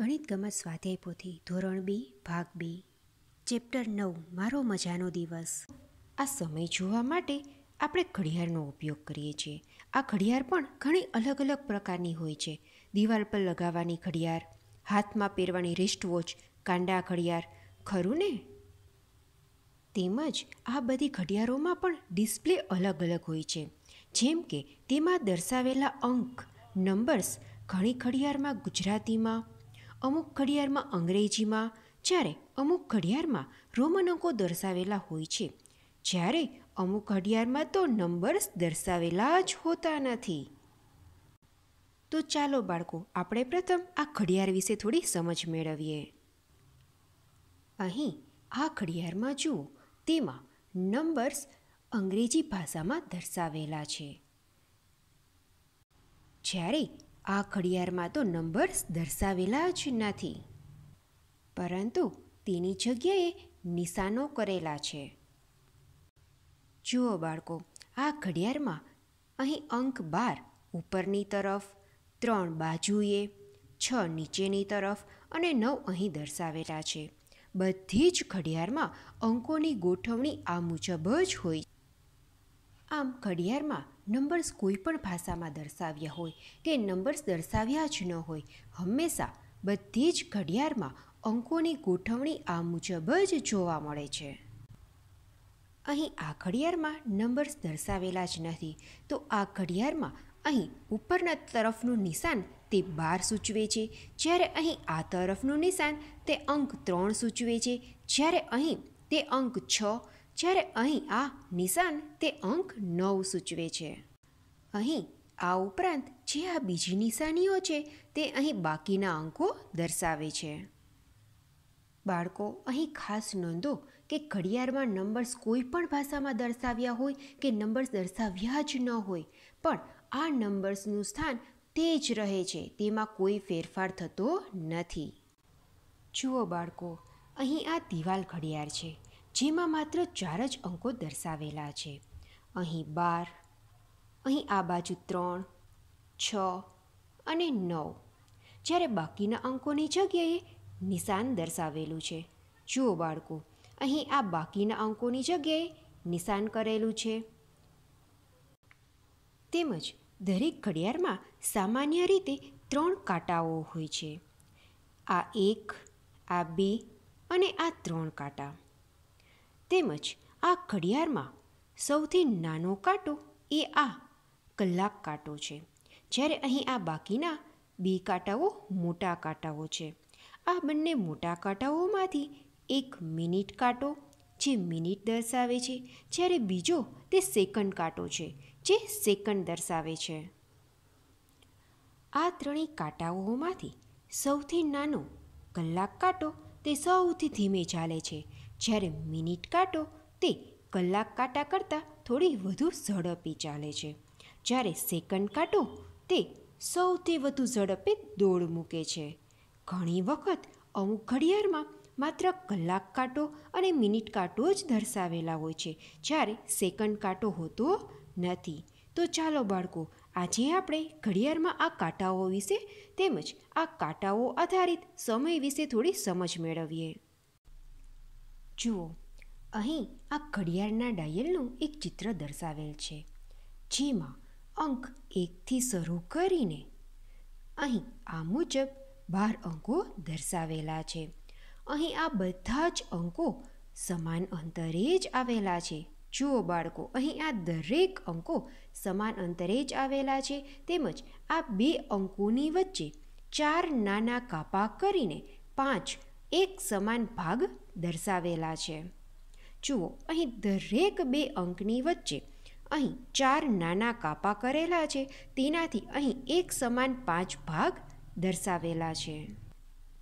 ગણિત ગમત સ્વાધ્યાય પોથી ધોરણ બી ભાગ બી ચેપ્ટર નવ મારો મજાનો દિવસ આ સમય જોવા માટે આપણે ઘડિયાળનો ઉપયોગ કરીએ છીએ આ ઘડિયાળ પણ ઘણી અલગ અલગ પ્રકારની હોય છે દિવાલ પર લગાવવાની ઘડિયાળ હાથમાં પહેરવાની રિસ્ટ વોચ કાંડા ઘડિયાળ ખરું ને તેમજ આ બધી ઘડિયાળોમાં પણ ડિસ્પ્લે અલગ અલગ હોય છે જેમ કે તેમાં દર્શાવેલા અંક નંબર્સ ઘણી ઘડિયાળમાં ગુજરાતીમાં અમુક ઘડિયાળમાં અંગ્રેજીમાં જ્યારે અમુક ઘડિયાળમાં રોમન અંકો દર્શાવેલા હોય છે જ્યારે અમુક ઘડિયાળમાં તો નંબર્સ દર્શાવેલા જ હોતા નથી તો ચાલો બાળકો આપણે પ્રથમ આ ઘડિયાળ વિશે થોડી સમજ મેળવીએ અહીં આ ઘડિયાળમાં જુઓ તેમાં નંબર્સ અંગ્રેજી ભાષામાં દર્શાવેલા છે જ્યારે આ ઘડિયાળમાં તો નંબર્સ દર્શાવેલા જ નથી પરંતુ તેની જગ્યાએ નિશાનો કરેલા છે જુઓ બાળકો આ ઘડિયાળમાં અહીં અંક બાર ઉપરની તરફ ત્રણ બાજુએ છ નીચેની તરફ અને નવ અહીં દર્શાવેલા છે બધી જ ઘડિયાળમાં અંકોની ગોઠવણી આ મુજબ જ હોય આમ ઘડિયાળમાં નંબર્સ કોઈ પણ ભાષામાં દર્શાવ્યા હોય કે નંબર્સ દર્શાવ્યા જ ન હોય હંમેશા બધી જ ઘડિયાળમાં અંકોની ગોઠવણી આ મુજબ જ જોવા મળે છે અહીં આ ઘડિયાળમાં નંબર્સ દર્શાવેલા જ નથી તો આ ઘડિયાળમાં અહીં ઉપરના તરફનું નિશાન તે બાર સૂચવે છે જ્યારે અહીં આ તરફનું નિશાન તે અંક ત્રણ સૂચવે છે જ્યારે અહીં તે અંક છ જ્યારે અહીં આ નિશાન તે અંક નવ સૂચવે છે અહીં આ ઉપરાંત જે આ બીજી નિશાનીઓ છે તે અહીં બાકીના અંકો દર્શાવે છે બાળકો અહીં ખાસ નોંધો કે ઘડિયાળમાં નંબર્સ કોઈ પણ ભાષામાં દર્શાવ્યા હોય કે નંબર્સ દર્શાવ્યા જ ન હોય પણ આ નંબર્સનું સ્થાન તે જ રહે છે તેમાં કોઈ ફેરફાર થતો નથી જુઓ બાળકો અહીં આ દિવાલ ઘડિયાળ છે જેમાં માત્ર ચાર જ અંકો દર્શાવેલા છે અહીં બાર અહીં આ બાજુ ત્રણ છ અને નવ જ્યારે બાકીના અંકોની જગ્યાએ નિશાન દર્શાવેલું છે જુઓ બાળકો અહીં આ બાકીના અંકોની જગ્યાએ નિશાન કરેલું છે તેમજ દરેક ઘડિયાળમાં સામાન્ય રીતે ત્રણ કાંટાઓ હોય છે આ એક આ બે અને આ ત્રણ કાંટા તેમજ આ ઘડિયાળમાં સૌથી નાનો કાંટો એ આ કલાક કાંટો છે જ્યારે અહીં આ બાકીના બે કાંટાઓ મોટા કાંટાઓ છે આ બંને મોટા કાંટાઓમાંથી એક મિનિટ કાંટો જે મિનિટ દર્શાવે છે જ્યારે બીજો તે સેકન્ડ કાંટો છે જે સેકન્ડ દર્શાવે છે આ ત્રણેય કાંટાઓમાંથી સૌથી નાનો કલાક કાંટો તે સૌથી ધીમે ચાલે છે જ્યારે મિનિટ કાંટો તે કલાક કાંટા કરતાં થોડી વધુ ઝડપી ચાલે છે જ્યારે સેકન્ડ કાંટો તે સૌથી વધુ ઝડપે દોડ મૂકે છે ઘણી વખત અમુક ઘડિયાળમાં માત્ર કલાક કાંટો અને મિનિટ કાંટો જ દર્શાવેલા હોય છે જ્યારે સેકન્ડ કાંટો હોતો નથી તો ચાલો બાળકો આજે આપણે ઘડિયાળમાં આ કાંટાઓ વિશે તેમજ આ કાંટાઓ આધારિત સમય વિશે થોડી સમજ મેળવીએ જુઓ અહીં આ ઘડિયાળના ડાયલનું એક ચિત્ર દર્શાવેલ છે જેમાં અંક એકથી શરૂ કરીને અહીં આ મુજબ બાર અંકો દર્શાવેલા છે અહીં આ બધા જ અંકો સમાન અંતરે જ આવેલા છે જુઓ બાળકો અહીં આ દરેક અંકો સમાન અંતરે જ આવેલા છે તેમજ આ બે અંકોની વચ્ચે ચાર નાના કાપા કરીને પાંચ એક સમાન ભાગ દર્શાવેલા છે જુઓ અહીં દરેક બે અંકની વચ્ચે અહીં ચાર નાના કાપા કરેલા છે તેનાથી અહીં એક સમાન પાંચ ભાગ દર્શાવેલા છે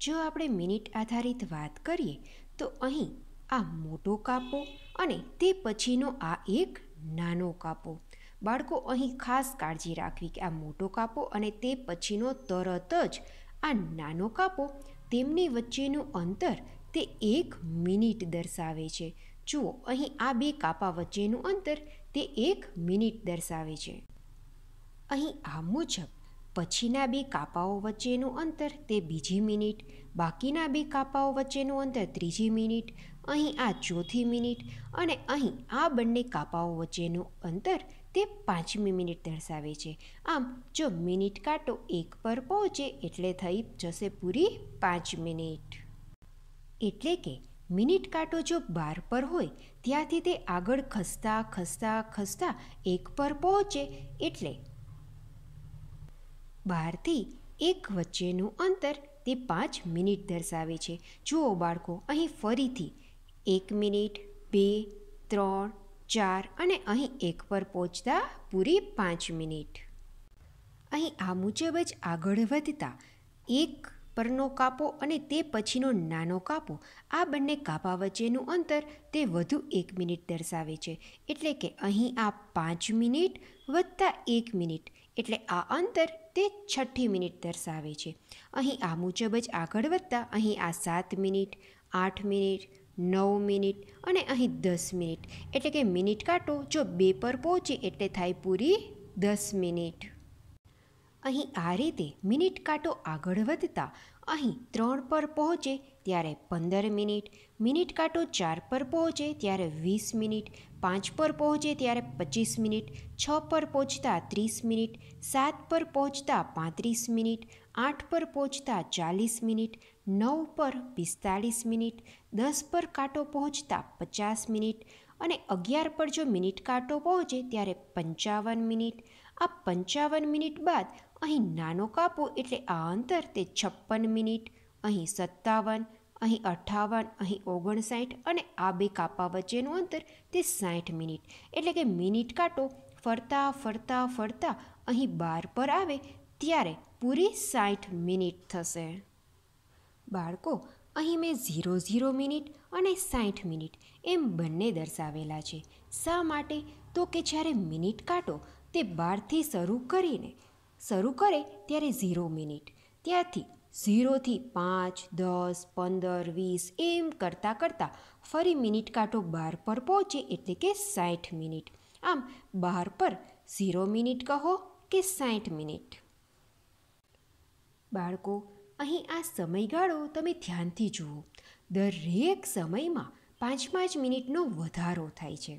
જો આપણે મિનિટ આધારિત વાત કરીએ તો અહીં આ મોટો કાપો અને તે પછીનો આ એક નાનો કાપો બાળકો અહીં ખાસ કાળજી રાખવી કે આ મોટો કાપો અને તે પછીનો તરત જ આ નાનો કાપો તેમની વચ્ચેનું અંતર તે એક મિનિટ દર્શાવે છે જુઓ અહીં આ બે કાપા વચ્ચેનું અંતર તે એક મિનિટ દર્શાવે છે અહીં આ મુજબ પછીના બે કાપાઓ વચ્ચેનું અંતર તે બીજી મિનિટ બાકીના બે કાપાઓ વચ્ચેનું અંતર ત્રીજી મિનિટ અહીં આ ચોથી મિનિટ અને અહીં આ બંને કાપાઓ વચ્ચેનું અંતર તે પાંચમી મિનિટ દર્શાવે છે આમ જો મિનિટ કાંટો એક પર પહોંચે એટલે થઈ જશે પૂરી પાંચ મિનિટ એટલે કે મિનિટ કાંટો જો બાર પર હોય ત્યાંથી તે આગળ ખસતા ખસતા ખસતા એક પર પહોંચે એટલે બારથી એક વચ્ચેનું અંતર તે પાંચ મિનિટ દર્શાવે છે જુઓ બાળકો અહીં ફરીથી એક મિનિટ બે ત્રણ ચાર અને અહીં એક પર પહોંચતા પૂરી પાંચ મિનિટ અહીં આ મુજબ જ આગળ વધતા એક પરનો કાપો અને તે પછીનો નાનો કાપો આ બંને કાપા વચ્ચેનું અંતર તે વધુ એક મિનિટ દર્શાવે છે એટલે કે અહીં આ પાંચ મિનિટ વત્તા એક મિનિટ એટલે આ અંતર તે છઠ્ઠી મિનિટ દર્શાવે છે અહીં આ મુજબ જ આગળ વધતા અહીં આ સાત મિનિટ આઠ મિનિટ નવ મિનિટ અને અહીં દસ મિનિટ એટલે કે મિનિટ કાંટો જો બે પર પહોંચે એટલે થાય પૂરી દસ મિનિટ અહીં આ રીતે મિનિટ કાંટો આગળ વધતા અહીં ત્રણ પર પહોંચે ત્યારે પંદર મિનિટ મિનિટ કાંટો ચાર પર પહોંચે ત્યારે વીસ મિનિટ પાંચ પર પહોંચે ત્યારે પચીસ મિનિટ છ પર પહોંચતા ત્રીસ મિનિટ સાત પર પહોંચતા પાંત્રીસ મિનિટ આઠ પર પહોંચતા ચાલીસ મિનિટ નવ પર પિસ્તાલીસ મિનિટ દસ પર કાંટો પહોંચતા પચાસ મિનિટ અને અગિયાર પર જો મિનિટ કાંટો પહોંચે ત્યારે પંચાવન મિનિટ આ પંચાવન મિનિટ બાદ અહીં નાનો કાપો એટલે આ અંતર તે છપ્પન મિનિટ અહીં સત્તાવન અહીં અઠ્ઠાવન અહીં ઓગણસાઠ અને આ બે કાપા વચ્ચેનું અંતર તે સાઠ મિનિટ એટલે કે મિનિટ કાંટો ફરતા ફરતા ફરતા અહીં બાર પર આવે ત્યારે પૂરી સાઠ મિનિટ થશે બાળકો અહીં મેં ઝીરો ઝીરો મિનિટ અને સાઠ મિનિટ એમ બંને દર્શાવેલા છે શા માટે તો કે જ્યારે મિનિટ કાંટો તે બારથી શરૂ કરીને શરૂ કરે ત્યારે ઝીરો મિનિટ ત્યાંથી ઝીરોથી પાંચ દસ પંદર વીસ એમ કરતાં કરતાં ફરી મિનિટ કાંટો બાર પર પહોંચે એટલે કે સાઠ મિનિટ આમ બાર પર ઝીરો મિનિટ કહો કે સાઠ મિનિટ બાળકો અહીં આ સમયગાળો તમે ધ્યાનથી જુઓ દરેક સમયમાં પાંચ પાંચ મિનિટનો વધારો થાય છે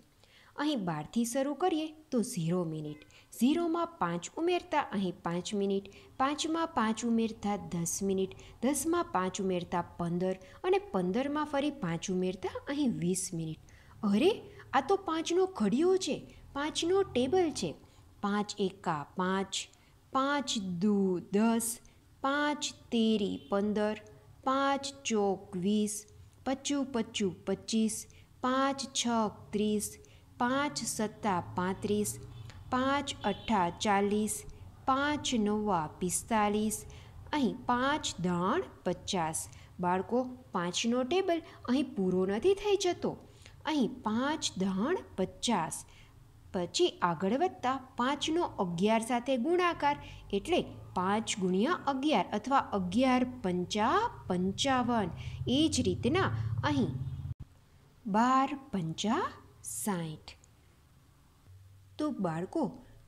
અહીં બારથી શરૂ કરીએ તો ઝીરો મિનિટ ઝીરોમાં પાંચ ઉમેરતા અહીં પાંચ મિનિટ પાંચમાં પાંચ ઉમેરતા દસ મિનિટ દસમાં પાંચ ઉમેરતા પંદર અને પંદરમાં ફરી પાંચ ઉમેરતા અહીં વીસ મિનિટ અરે આ તો પાંચનો ઘડિયો છે પાંચનો ટેબલ છે પાંચ એકા પાંચ પાંચ દુ દસ પાંચ તેરી પંદર પાંચ ચોક વીસ પચું પચું પચીસ પાંચ છ ત્રીસ પાંચ સત્તા પાંત્રીસ પાંચ અઠ્ઠા ચાલીસ પાંચ નવા પિસ્તાલીસ અહીં પાંચ દાણ પચાસ બાળકો પાંચનો ટેબલ અહીં પૂરો નથી થઈ જતો અહીં પાંચ દાણ પચાસ પછી આગળ વધતા પાંચનો અગિયાર સાથે ગુણાકાર એટલે પાંચ ગુણ્યા અગિયાર અથવા અગિયાર પંચા પંચાવન એ જ રીતના અહીં બાર પંચા સાઠ તો બાળકો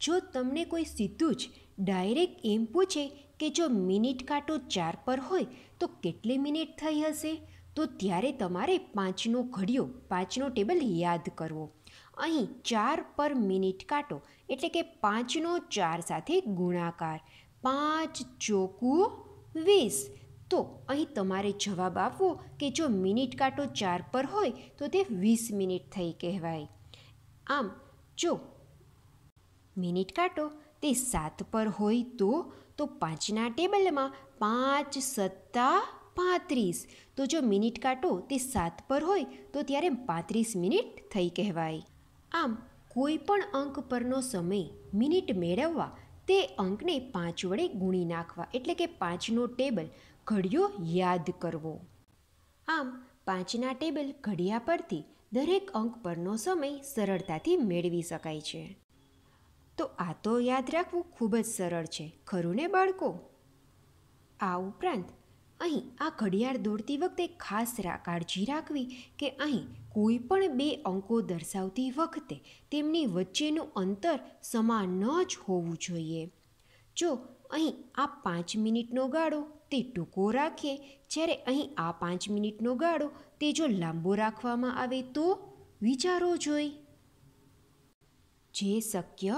જો તમને કોઈ સીધું જ ડાયરેક્ટ એમ પૂછે કે જો મિનિટ કાંટો ચાર પર હોય તો કેટલી મિનિટ થઈ હશે તો ત્યારે તમારે પાંચનો ઘડિયો પાંચનો ટેબલ યાદ કરવો અહીં ચાર પર મિનિટ કાંટો એટલે કે પાંચનો ચાર સાથે ગુણાકાર પાંચ ચોકું વીસ તો અહીં તમારે જવાબ આપવો કે જો મિનિટ કાંટો ચાર પર હોય તો તે વીસ મિનિટ થઈ કહેવાય આમ જો મિનિટ કાંટો તે સાત પર હોય તો તો પાંચના ટેબલમાં પાંચ સત્તા પાંત્રીસ તો જો મિનિટ કાટો તે સાત પર હોય તો ત્યારે પાંત્રીસ મિનિટ થઈ કહેવાય આમ કોઈ પણ અંક પરનો સમય મિનિટ મેળવવા તે અંકને પાંચ વડે ગુણી નાખવા એટલે કે પાંચનો ટેબલ ઘડિયો યાદ કરવો આમ પાંચના ટેબલ ઘડિયા પરથી દરેક અંક પરનો સમય સરળતાથી મેળવી શકાય છે તો આ તો યાદ રાખવું ખૂબ જ સરળ છે ખરું ને બાળકો આ ઉપરાંત અહીં આ ઘડિયાળ દોડતી વખતે ખાસ કાળજી રાખવી કે અહીં કોઈ પણ બે અંકો દર્શાવતી વખતે તેમની વચ્ચેનું અંતર સમાન ન જ હોવું જોઈએ જો અહીં આ પાંચ મિનિટનો ગાળો તે ટૂંકો રાખીએ જ્યારે અહીં આ પાંચ મિનિટનો ગાળો તે જો લાંબો રાખવામાં આવે તો વિચારો જોઈ જે શક્ય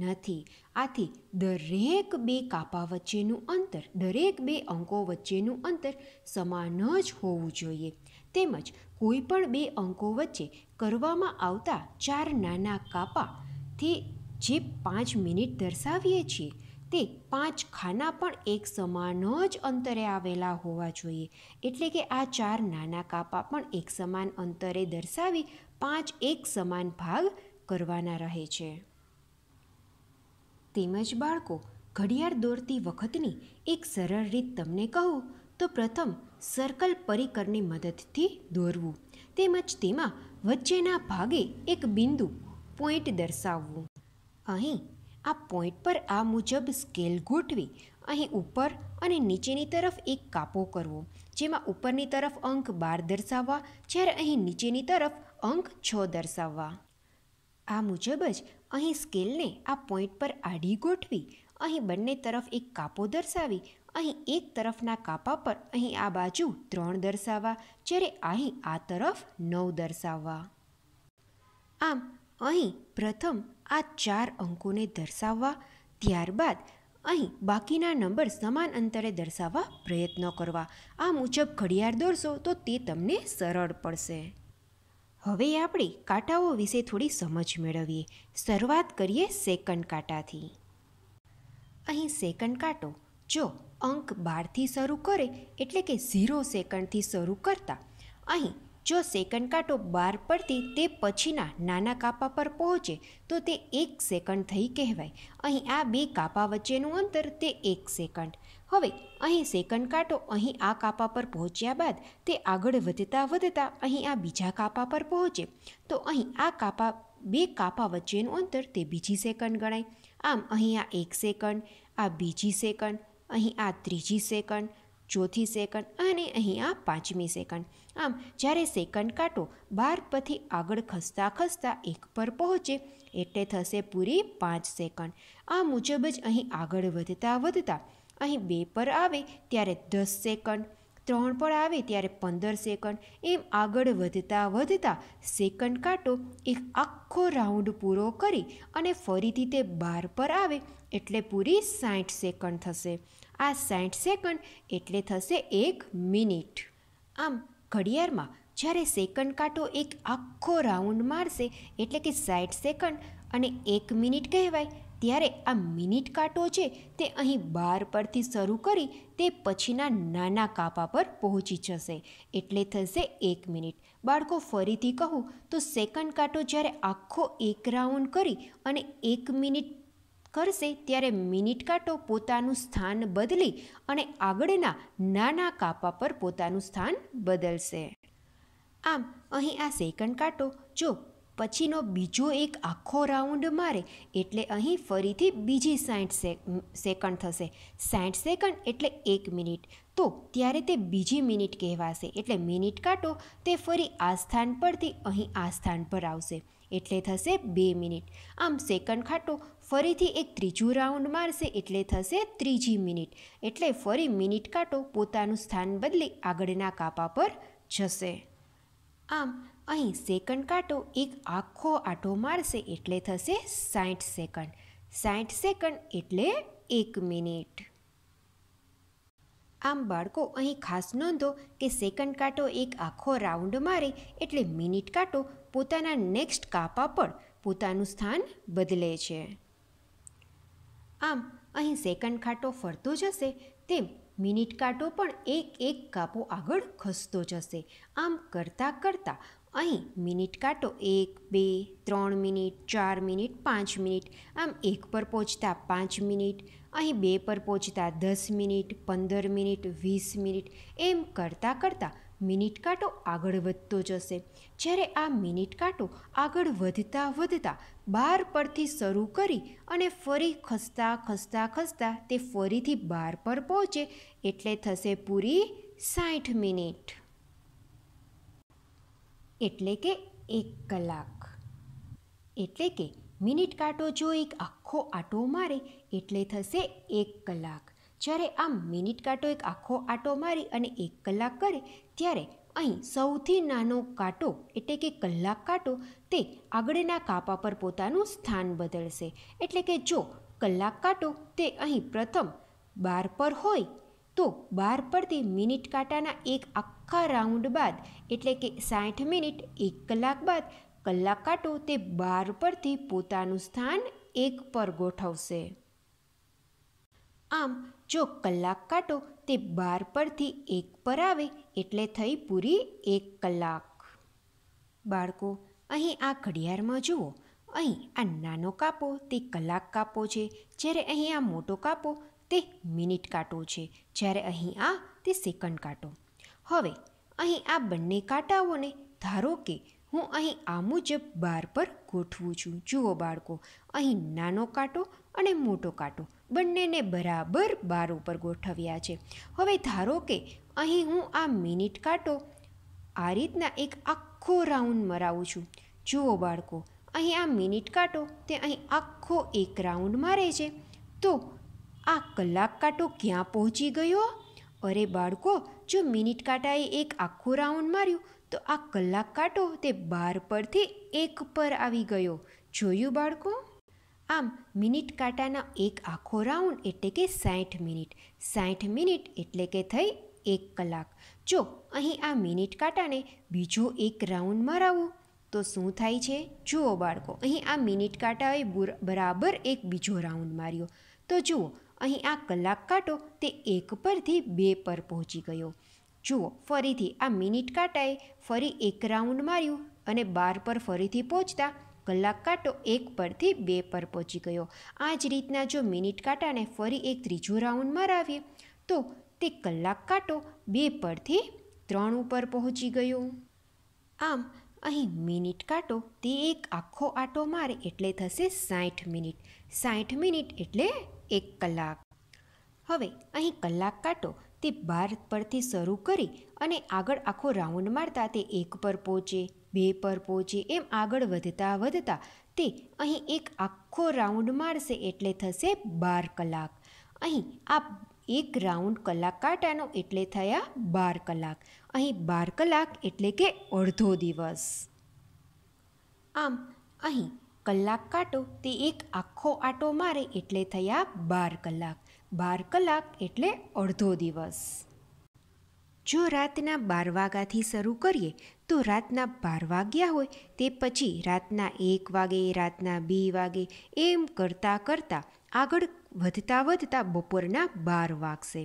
નથી આથી દરેક બે કાપા વચ્ચેનું અંતર દરેક બે અંકો વચ્ચેનું અંતર સમાન જ હોવું જોઈએ તેમજ કોઈ પણ બે અંકો વચ્ચે કરવામાં આવતા ચાર નાના કાપાથી જે પાંચ મિનિટ દર્શાવીએ છીએ તે પાંચ ખાના પણ એક સમાન જ અંતરે આવેલા હોવા જોઈએ એટલે કે આ ચાર નાના કાપા પણ એક સમાન અંતરે દર્શાવી પાંચ એક સમાન ભાગ કરવાના રહે છે તેમજ બાળકો ઘડિયાળ દોરતી વખતની એક સરળ રીત તમને કહું તો પ્રથમ સર્કલ પરિકરની મદદથી દોરવું તેમજ તેમાં વચ્ચેના ભાગે એક બિંદુ પોઈન્ટ દર્શાવવું અહીં આ પોઈન્ટ પર આ મુજબ સ્કેલ ગોઠવી અહીં ઉપર અને નીચેની તરફ એક કાપો કરવો જેમાં ઉપરની તરફ અંક બાર દર્શાવવા જ્યારે અહીં નીચેની તરફ અંક છ દર્શાવવા આ મુજબ જ અહીં સ્કેલને આ પોઈન્ટ પર આડી ગોઠવી અહીં બંને તરફ એક કાપો દર્શાવી અહીં એક તરફના કાપા પર અહીં આ બાજુ ત્રણ દર્શાવવા જ્યારે અહીં આ તરફ નવ દર્શાવવા આમ અહીં પ્રથમ આ ચાર અંકોને દર્શાવવા ત્યારબાદ અહીં બાકીના નંબર સમાન અંતરે દર્શાવવા પ્રયત્ન કરવા આ મુજબ ઘડિયાળ દોરશો તો તે તમને સરળ પડશે હવે આપણે કાંટાઓ વિશે થોડી સમજ મેળવીએ શરૂઆત કરીએ સેકન્ડ કાંટાથી અહીં સેકન્ડ કાંટો જો અંક બારથી શરૂ કરે એટલે કે ઝીરો સેકન્ડથી શરૂ કરતા અહીં જો સેકન્ડ કાંટો બાર પરથી તે પછીના નાના કાપા પર પહોંચે તો તે એક સેકન્ડ થઈ કહેવાય અહીં આ બે કાપા વચ્ચેનું અંતર તે એક સેકન્ડ હવે અહીં સેકન્ડ કાંટો અહીં આ કાપા પર પહોંચ્યા બાદ તે આગળ વધતા વધતા અહીં આ બીજા કાપા પર પહોંચે તો અહીં આ કાપા બે કાપા વચ્ચેનું અંતર તે બીજી સેકન્ડ ગણાય આમ અહીં આ એક સેકન્ડ આ બીજી સેકન્ડ અહીં આ ત્રીજી સેકન્ડ ચોથી સેકન્ડ અને અહીં આ પાંચમી સેકન્ડ આમ જ્યારે સેકન્ડ કાંટો બાર પછી આગળ ખસતા ખસતા એક પર પહોંચે એટલે થશે પૂરી પાંચ સેકન્ડ આ મુજબ જ અહીં આગળ વધતા વધતા અહીં બે પર આવે ત્યારે દસ સેકન્ડ ત્રણ પર આવે ત્યારે પંદર સેકન્ડ એમ આગળ વધતા વધતા સેકન્ડ કાંટો એક આખો રાઉન્ડ પૂરો કરી અને ફરીથી તે બાર પર આવે એટલે પૂરી સાઠ સેકન્ડ થશે આ સાઠ સેકન્ડ એટલે થશે એક મિનિટ આમ ઘડિયાળમાં જ્યારે સેકન્ડ કાંટો એક આખો રાઉન્ડ મારશે એટલે કે સાઠ સેકન્ડ અને એક મિનિટ કહેવાય ત્યારે આ મિનિટ કાંટો છે તે અહીં બાર પરથી શરૂ કરી તે પછીના નાના કાપા પર પહોંચી જશે એટલે થશે એક મિનિટ બાળકો ફરીથી કહું તો સેકન્ડ કાંટો જ્યારે આખો એક રાઉન્ડ કરી અને એક મિનિટ કરશે ત્યારે મિનિટ કાંટો પોતાનું સ્થાન બદલી અને આગળના નાના કાપા પર પોતાનું સ્થાન બદલશે આમ અહીં આ સેકન્ડ કાંટો જો પછીનો બીજો એક આખો રાઉન્ડ મારે એટલે અહીં ફરીથી બીજી સાઠ સેકન્ડ થશે સાઠ સેકન્ડ એટલે એક મિનિટ તો ત્યારે તે બીજી મિનિટ કહેવાશે એટલે મિનિટ કાંટો તે ફરી આ સ્થાન પરથી અહીં આ સ્થાન પર આવશે એટલે થશે બે મિનિટ આમ સેકન્ડ ખાટો ફરીથી એક ત્રીજું રાઉન્ડ મારશે એટલે થશે ત્રીજી મિનિટ એટલે ફરી મિનિટ કાંટો પોતાનું સ્થાન બદલી આગળના કાપા પર જશે આમ અહીં સેકન્ડ કાંટો એક આખો આટો મારશે એટલે થશે સાઠ સેકન્ડ સાઠ સેકન્ડ એટલે એક મિનિટ આમ બાળકો અહીં ખાસ નોંધો કે સેકન્ડ કાંટો એક આખો રાઉન્ડ મારે એટલે મિનિટ કાંટો પોતાના નેક્સ્ટ કાપા પર પોતાનું સ્થાન બદલે છે આમ અહીં સેકન્ડ કાંટો ફરતો જશે તેમ મિનિટ કાંટો પણ એક એક કાપો આગળ ખસતો જશે આમ કરતાં કરતાં અહીં મિનિટ કાંટો એક બે ત્રણ મિનિટ ચાર મિનિટ પાંચ મિનિટ આમ એક પર પહોંચતા પાંચ મિનિટ અહીં બે પર પહોંચતા દસ મિનિટ પંદર મિનિટ વીસ મિનિટ એમ કરતાં કરતાં મિનિટ કાંટો આગળ વધતો જશે જ્યારે આ મિનિટ કાંટો આગળ વધતા વધતા બાર પરથી શરૂ કરી અને ફરી ખસતા ખસતા ખસતા તે ફરીથી બાર પર પહોંચે એટલે થશે પૂરી સાઠ મિનિટ એટલે કે એક કલાક એટલે કે મિનિટ કાંટો જો એક આખો આટો મારે એટલે થશે એક કલાક જ્યારે આમ મિનિટ કાંટો એક આખો આટો મારી અને એક કલાક કરે ત્યારે અહીં સૌથી નાનો કાંટો એટલે કે કલાક કાંટો તે આગળના કાપા પર પોતાનું સ્થાન બદલશે એટલે કે જો કલાક કાંટો તે અહીં પ્રથમ બાર પર હોય તો બાર પરથી મિનિટ કાંટાના એક આખા રાઉન્ડ બાદ એટલે કે સાઠ મિનિટ એક કલાક બાદ કલાક કાંટો તે બાર પરથી પોતાનું સ્થાન એક પર ગોઠવશે આમ જો કલાક કાઢો તે બાર પરથી એક પર આવે એટલે થઈ પૂરી એક કલાક બાળકો અહીં આ ઘડિયાળમાં જુઓ અહીં આ નાનો કાપો તે કલાક કાપો છે જ્યારે અહીં આ મોટો કાપો તે મિનિટ કાંટો છે જ્યારે અહીં આ તે સેકન્ડ કાંટો હવે અહીં આ બંને કાંટાઓને ધારો કે હું અહીં આ મુજબ બાર પર ગોઠવું છું જુઓ બાળકો અહીં નાનો કાંટો અને મોટો કાંટો બંનેને બરાબર બાર ઉપર ગોઠવ્યા છે હવે ધારો કે અહીં હું આ મિનિટ કાંટો આ રીતના એક આખો રાઉન્ડ મરાવું છું જુઓ બાળકો અહીં આ મિનિટ કાંટો તે અહીં આખો એક રાઉન્ડ મારે છે તો આ કલાક કાંટો ક્યાં પહોંચી ગયો અરે બાળકો જો મિનિટ કાંટાએ એક આખો રાઉન્ડ માર્યું તો આ કલાક કાંટો તે બાર પરથી એક પર આવી ગયો જોયું બાળકો આમ મિનિટ કાંટાના એક આખો રાઉન્ડ એટલે કે સાઠ મિનિટ સાઠ મિનિટ એટલે કે થઈ એક કલાક જો અહીં આ મિનિટ કાંટાને બીજો એક રાઉન્ડ મરાવો તો શું થાય છે જુઓ બાળકો અહીં આ મિનિટ કાંટાએ બરાબર એક બીજો રાઉન્ડ માર્યો તો જુઓ અહીં આ કલાક કાંટો તે એક પરથી બે પર પહોંચી ગયો જુઓ ફરીથી આ મિનિટ કાંટાએ ફરી એક રાઉન્ડ માર્યું અને બાર પર ફરીથી પહોંચતા કલાક કાંટો એક પરથી બે પર પહોંચી ગયો આ જ રીતના જો મિનિટ કાંટાને ફરી એક ત્રીજો રાઉન્ડ મરાવીએ તો તે કલાક કાંટો બે પરથી ત્રણ ઉપર પહોંચી ગયો આમ અહીં મિનિટ કાંટો તે એક આખો આટો મારે એટલે થશે સાઠ મિનિટ સાઠ મિનિટ એટલે એક કલાક હવે અહીં કલાક કાંટો તે બાર પરથી શરૂ કરી અને આગળ આખો રાઉન્ડ મારતા તે એક પર પહોંચે બે પર પહોંચે એમ આગળ વધતા વધતા તે અહીં એક આખો રાઉન્ડ મારશે એટલે થશે બાર કલાક અહીં આ એક રાઉન્ડ કલાક કાંટાનો એટલે થયા બાર કલાક અહીં બાર કલાક એટલે કે અડધો દિવસ આમ અહીં કલાક કાંટો તે એક આખો આટો મારે એટલે થયા બાર કલાક બાર કલાક એટલે અડધો દિવસ જો રાતના બાર વાગ્યાથી શરૂ કરીએ તો રાતના બાર વાગ્યા હોય તે પછી રાતના એક વાગે રાતના બે વાગે એમ કરતાં કરતાં આગળ વધતા વધતા બપોરના બાર વાગશે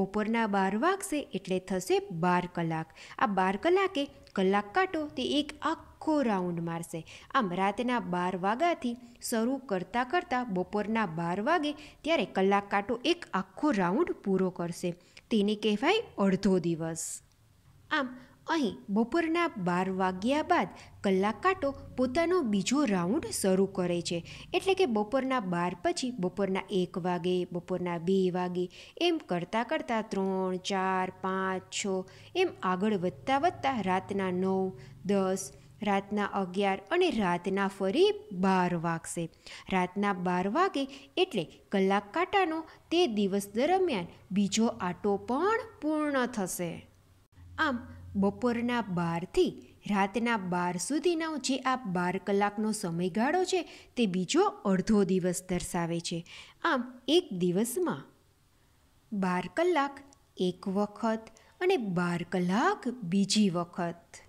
બપોરના બાર વાગશે એટલે થશે બાર કલાક આ બાર કલાકે કલાક કાંટો તે એક આખો રાઉન્ડ મારશે આમ રાતના બાર વાગ્યાથી શરૂ કરતાં કરતાં બપોરના બાર વાગે ત્યારે કલાક કાંટો એક આખો રાઉન્ડ પૂરો કરશે તેને કહેવાય અડધો દિવસ આમ અહીં બપોરના બાર વાગ્યા બાદ કલાક કાંટો પોતાનો બીજો રાઉન્ડ શરૂ કરે છે એટલે કે બપોરના બાર પછી બપોરના એક વાગે બપોરના બે વાગે એમ કરતાં કરતાં ત્રણ ચાર પાંચ છ એમ આગળ વધતાં વધતાં રાતના નવ દસ રાતના અગિયાર અને રાતના ફરી બાર વાગશે રાતના બાર વાગે એટલે કલાક કાંટાનો તે દિવસ દરમિયાન બીજો આટો પણ પૂર્ણ થશે આમ બપોરના બારથી રાતના બાર સુધીનો જે આ બાર કલાકનો સમયગાળો છે તે બીજો અડધો દિવસ દર્શાવે છે આમ એક દિવસમાં બાર કલાક એક વખત અને બાર કલાક બીજી વખત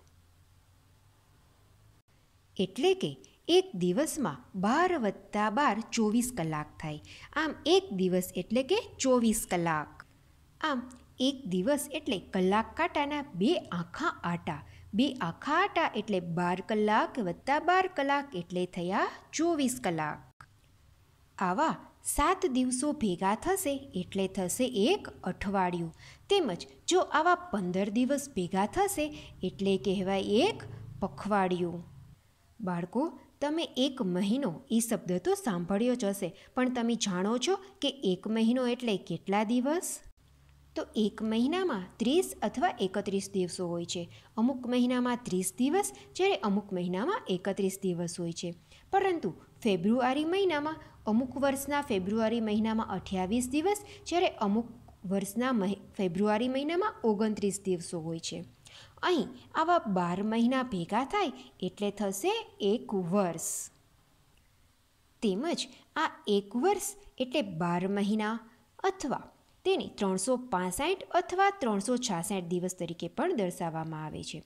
એટલે કે એક દિવસમાં બાર વત્તા બાર ચોવીસ કલાક થાય આમ એક દિવસ એટલે કે ચોવીસ કલાક આમ એક દિવસ એટલે કલાક કાંટાના બે આખા આટા બે આખા આટા એટલે બાર કલાક વત્તા બાર કલાક એટલે થયા ચોવીસ કલાક આવા સાત દિવસો ભેગા થશે એટલે થશે એક અઠવાડિયું તેમજ જો આવા પંદર દિવસ ભેગા થશે એટલે કહેવાય એક પખવાડિયું બાળકો તમે એક મહિનો એ શબ્દ તો સાંભળ્યો જ હશે પણ તમે જાણો છો કે એક મહિનો એટલે કેટલા દિવસ તો એક મહિનામાં ત્રીસ અથવા એકત્રીસ દિવસો હોય છે અમુક મહિનામાં ત્રીસ દિવસ જ્યારે અમુક મહિનામાં એકત્રીસ દિવસ હોય છે પરંતુ ફેબ્રુઆરી મહિનામાં અમુક વર્ષના ફેબ્રુઆરી મહિનામાં અઠ્યાવીસ દિવસ જ્યારે અમુક વર્ષના ફેબ્રુઆરી મહિનામાં ઓગણત્રીસ દિવસો હોય છે અહીં આવા બાર મહિના ભેગા થાય એટલે થશે એક વર્ષ તેમજ આ એક વર્ષ એટલે બાર મહિના અથવા તેને ત્રણસો પાસઠ અથવા ત્રણસો છાસઠ દિવસ તરીકે પણ દર્શાવવામાં આવે છે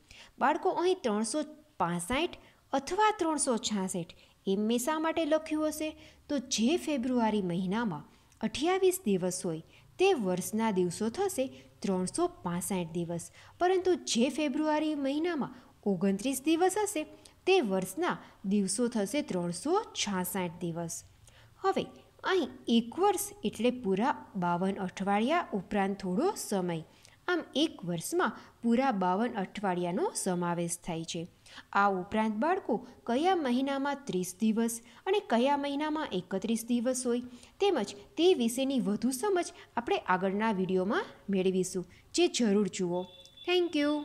બાળકો અહીં ત્રણસો પાસઠ અથવા ત્રણસો છાસઠ એમ મેં શા માટે લખ્યું હશે તો જે ફેબ્રુઆરી મહિનામાં અઠ્યાવીસ દિવસ હોય તે વર્ષના દિવસો થશે ત્રણસો પાસઠ દિવસ પરંતુ જે ફેબ્રુઆરી મહિનામાં ઓગણત્રીસ દિવસ હશે તે વર્ષના દિવસો થશે ત્રણસો છાસઠ દિવસ હવે અહીં એક વર્ષ એટલે પૂરા બાવન અઠવાડિયા ઉપરાંત થોડો સમય આમ એક વર્ષમાં પૂરા બાવન અઠવાડિયાનો સમાવેશ થાય છે આ ઉપરાંત બાળકો કયા મહિનામાં ત્રીસ દિવસ અને કયા મહિનામાં એકત્રીસ દિવસ હોય તેમજ તે વિશેની વધુ સમજ આપણે આગળના વિડીયોમાં મેળવીશું જે જરૂર જુઓ થેન્ક યુ